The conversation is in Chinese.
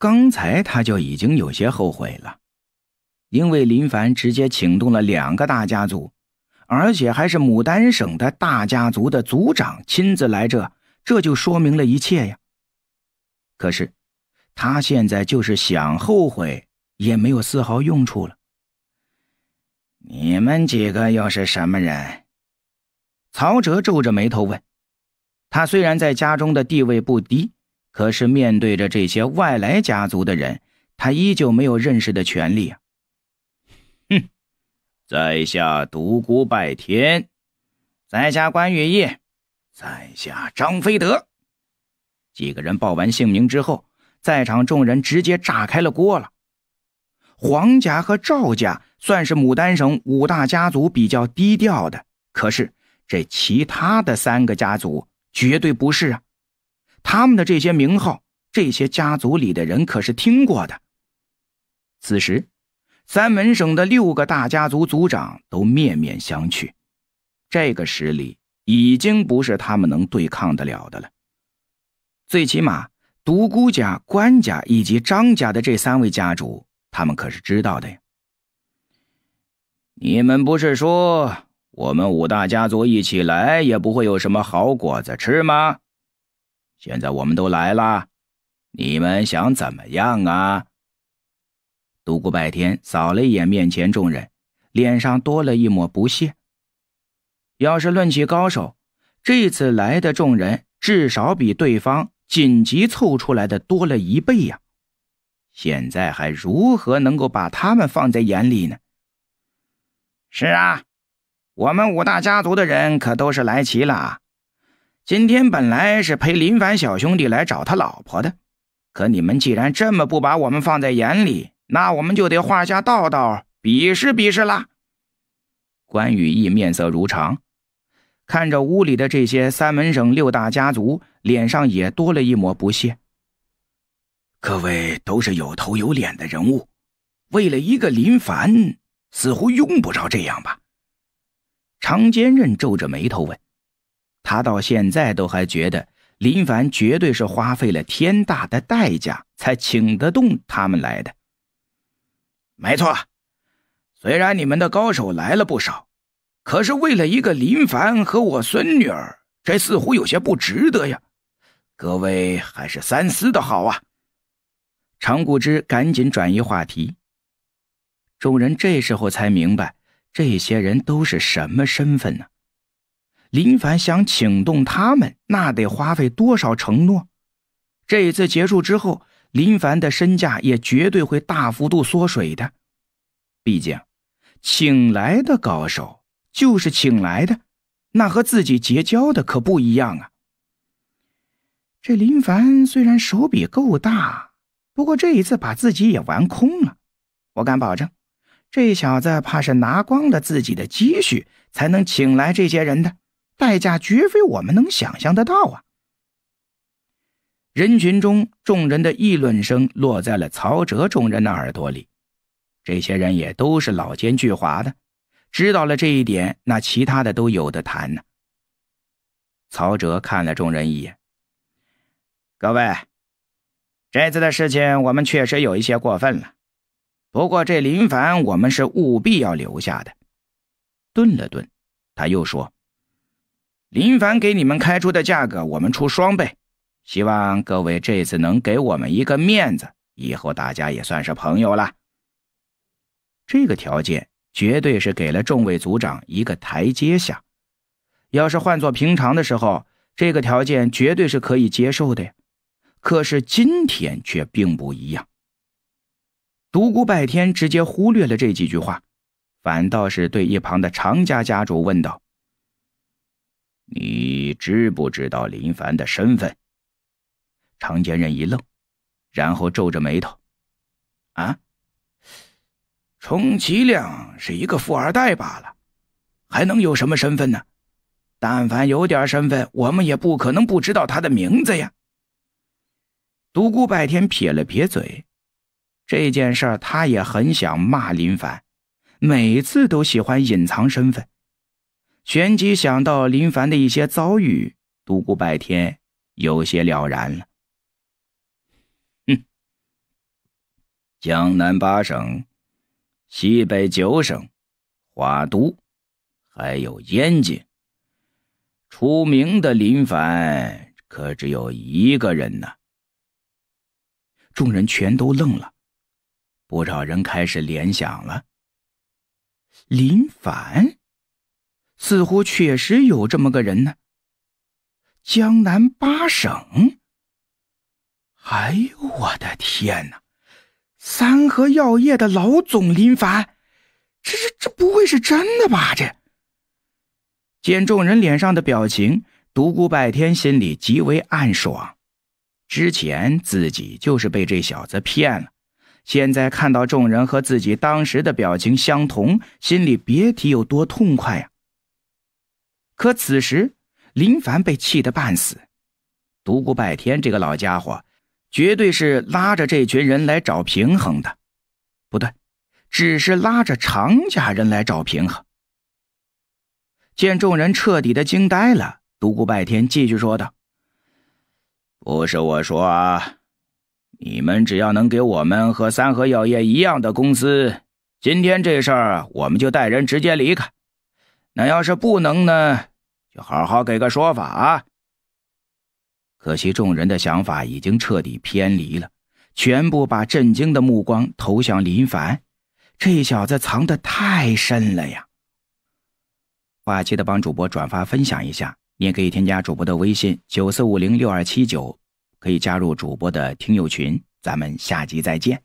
刚才他就已经有些后悔了，因为林凡直接请动了两个大家族，而且还是牡丹省的大家族的族长亲自来这，这就说明了一切呀。可是他现在就是想后悔也没有丝毫用处了。你们几个又是什么人？曹哲皱着眉头问。他虽然在家中的地位不低。可是面对着这些外来家族的人，他依旧没有认识的权利啊！哼，在下独孤拜天，在下关羽夜，在下张飞德。几个人报完姓名之后，在场众人直接炸开了锅了。黄家和赵家算是牡丹省五大家族比较低调的，可是这其他的三个家族绝对不是啊！他们的这些名号，这些家族里的人可是听过的。此时，三门省的六个大家族族长都面面相觑，这个实力已经不是他们能对抗得了的了。最起码，独孤家、官家以及张家的这三位家主，他们可是知道的呀。你们不是说，我们五大家族一起来，也不会有什么好果子吃吗？现在我们都来了，你们想怎么样啊？独孤拜天扫了一眼面前众人，脸上多了一抹不屑。要是论起高手，这次来的众人至少比对方紧急凑出来的多了一倍呀！现在还如何能够把他们放在眼里呢？是啊，我们五大家族的人可都是来齐了。今天本来是陪林凡小兄弟来找他老婆的，可你们既然这么不把我们放在眼里，那我们就得画下道道，比试比试了。关羽义面色如常，看着屋里的这些三门省六大家族，脸上也多了一抹不屑。各位都是有头有脸的人物，为了一个林凡，似乎用不着这样吧？长坚刃皱着眉头问。他到现在都还觉得林凡绝对是花费了天大的代价才请得动他们来的。没错，虽然你们的高手来了不少，可是为了一个林凡和我孙女儿，这似乎有些不值得呀。各位还是三思的好啊！长谷之赶紧转移话题。众人这时候才明白这些人都是什么身份呢？林凡想请动他们，那得花费多少承诺？这一次结束之后，林凡的身价也绝对会大幅度缩水的。毕竟，请来的高手就是请来的，那和自己结交的可不一样啊。这林凡虽然手笔够大，不过这一次把自己也玩空了。我敢保证，这小子怕是拿光了自己的积蓄才能请来这些人的。代价绝非我们能想象得到啊！人群中众人的议论声落在了曹哲众人的耳朵里，这些人也都是老奸巨猾的，知道了这一点，那其他的都有的谈呢。曹哲看了众人一眼：“各位，这次的事情我们确实有一些过分了，不过这林凡我们是务必要留下的。”顿了顿，他又说。林凡给你们开出的价格，我们出双倍，希望各位这次能给我们一个面子，以后大家也算是朋友了。这个条件绝对是给了众位族长一个台阶下。要是换做平常的时候，这个条件绝对是可以接受的呀。可是今天却并不一样。独孤拜天直接忽略了这几句话，反倒是对一旁的常家家主问道。你知不知道林凡的身份？常天人一愣，然后皱着眉头：“啊，充其量是一个富二代罢了，还能有什么身份呢？但凡有点身份，我们也不可能不知道他的名字呀。”独孤拜天撇了撇嘴，这件事儿他也很想骂林凡，每次都喜欢隐藏身份。旋即想到林凡的一些遭遇，独孤拜天有些了然了。哼，江南八省、西北九省、华都，还有燕京，出名的林凡可只有一个人呢。众人全都愣了，不少人开始联想了。林凡。似乎确实有这么个人呢。江南八省，哎呦我的天哪！三和药业的老总林凡，这这这不会是真的吧？这见众人脸上的表情，独孤拜天心里极为暗爽。之前自己就是被这小子骗了，现在看到众人和自己当时的表情相同，心里别提有多痛快呀！可此时，林凡被气得半死。独孤拜天这个老家伙，绝对是拉着这群人来找平衡的。不对，只是拉着常家人来找平衡。见众人彻底的惊呆了，独孤拜天继续说道：“不是我说啊，你们只要能给我们和三和药业一样的工资，今天这事儿我们就带人直接离开。那要是不能呢？”就好好给个说法啊！可惜众人的想法已经彻底偏离了，全部把震惊的目光投向林凡，这小子藏的太深了呀！话记得帮主播转发分享一下，你也可以添加主播的微信九四五零六二七九，可以加入主播的听友群，咱们下集再见。